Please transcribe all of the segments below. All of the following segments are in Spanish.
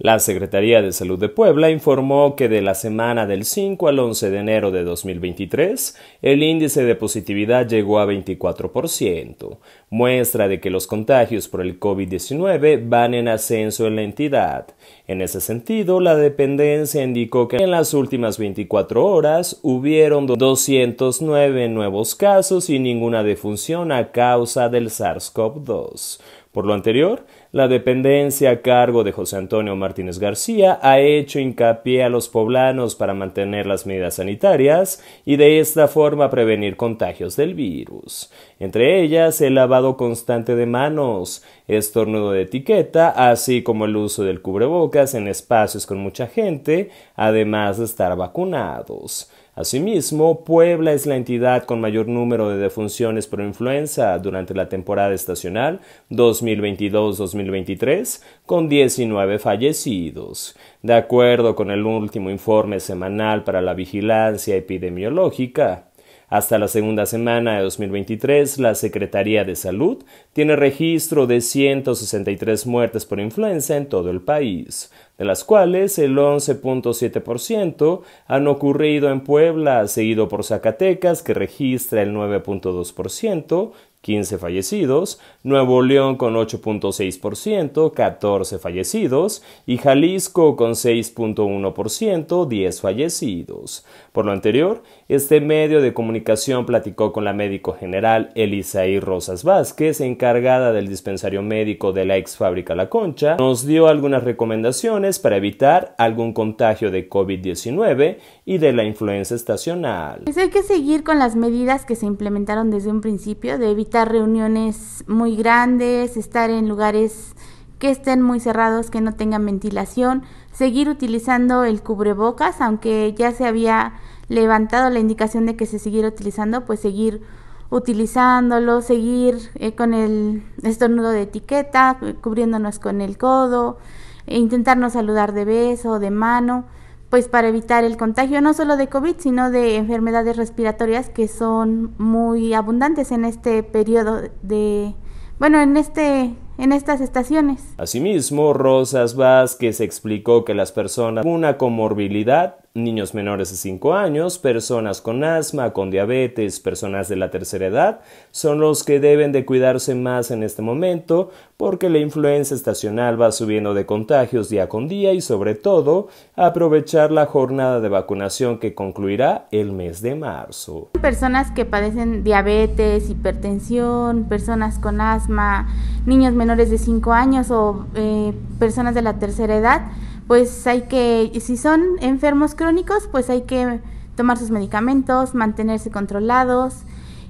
La Secretaría de Salud de Puebla informó que de la semana del 5 al 11 de enero de 2023, el índice de positividad llegó a 24%, muestra de que los contagios por el COVID-19 van en ascenso en la entidad. En ese sentido, la dependencia indicó que en las últimas 24 horas hubieron 209 nuevos casos y ninguna defunción a causa del SARS-CoV-2. Por lo anterior, la dependencia a cargo de José Antonio Martínez García ha hecho hincapié a los poblanos para mantener las medidas sanitarias y de esta forma prevenir contagios del virus. Entre ellas, el lavado constante de manos, estornudo de etiqueta, así como el uso del cubrebocas en espacios con mucha gente, además de estar vacunados. Asimismo, Puebla es la entidad con mayor número de defunciones por influenza durante la temporada estacional 2022-2023, con 19 fallecidos. De acuerdo con el último informe semanal para la vigilancia epidemiológica, hasta la segunda semana de 2023, la Secretaría de Salud tiene registro de 163 muertes por influenza en todo el país, de las cuales el 11.7% han ocurrido en Puebla, seguido por Zacatecas, que registra el 9.2%, 15 fallecidos, Nuevo León con 8.6%, 14 fallecidos, y Jalisco con 6.1%, 10 fallecidos. Por lo anterior, este medio de comunicación platicó con la médico general Elisaí Rosas Vázquez, encargada del dispensario médico de la ex fábrica La Concha, nos dio algunas recomendaciones para evitar algún contagio de COVID-19 y de la influenza estacional. Pues hay que seguir con las medidas que se implementaron desde un principio de evitar reuniones muy grandes, estar en lugares que estén muy cerrados, que no tengan ventilación, seguir utilizando el cubrebocas, aunque ya se había levantado la indicación de que se siguiera utilizando, pues seguir utilizándolo, seguir eh, con el estornudo de etiqueta, eh, cubriéndonos con el codo, e intentarnos saludar de beso, de mano pues para evitar el contagio no solo de COVID, sino de enfermedades respiratorias que son muy abundantes en este periodo de, bueno, en este en estas estaciones. Asimismo, Rosas Vázquez explicó que las personas con una comorbilidad niños menores de 5 años, personas con asma, con diabetes, personas de la tercera edad, son los que deben de cuidarse más en este momento porque la influenza estacional va subiendo de contagios día con día y sobre todo aprovechar la jornada de vacunación que concluirá el mes de marzo. Personas que padecen diabetes, hipertensión, personas con asma, niños menores menores de 5 años o eh, personas de la tercera edad, pues hay que, si son enfermos crónicos, pues hay que tomar sus medicamentos, mantenerse controlados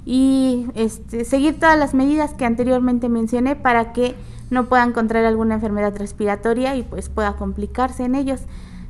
y este, seguir todas las medidas que anteriormente mencioné para que no puedan contraer alguna enfermedad respiratoria y pues pueda complicarse en ellos.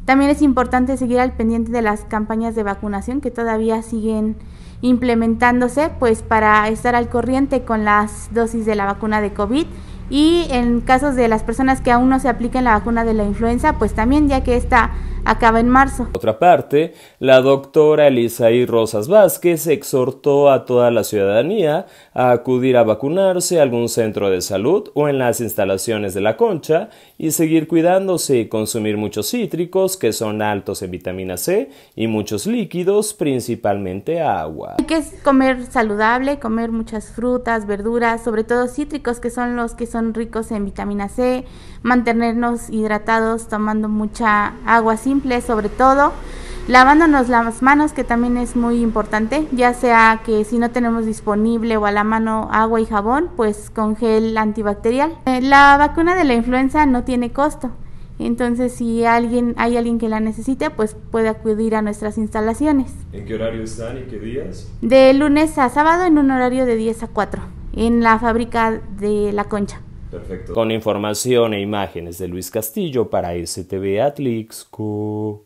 También es importante seguir al pendiente de las campañas de vacunación que todavía siguen implementándose, pues para estar al corriente con las dosis de la vacuna de COVID y en casos de las personas que aún no se apliquen la vacuna de la influenza, pues también ya que esta acaba en marzo. otra parte, la doctora Elisa y Rosas Vázquez exhortó a toda la ciudadanía a acudir a vacunarse a algún centro de salud o en las instalaciones de la concha y seguir cuidándose y consumir muchos cítricos que son altos en vitamina C y muchos líquidos, principalmente agua. Hay que comer saludable, comer muchas frutas, verduras, sobre todo cítricos que son los que son ricos en vitamina C, mantenernos hidratados tomando mucha agua sin sobre todo lavándonos las manos, que también es muy importante, ya sea que si no tenemos disponible o a la mano agua y jabón, pues con gel antibacterial. Eh, la vacuna de la influenza no tiene costo. Entonces, si alguien hay alguien que la necesite, pues puede acudir a nuestras instalaciones. ¿En qué horario están y qué días? De lunes a sábado en un horario de 10 a 4 en la fábrica de La Concha. Con información e imágenes de Luis Castillo para STV Atlixco.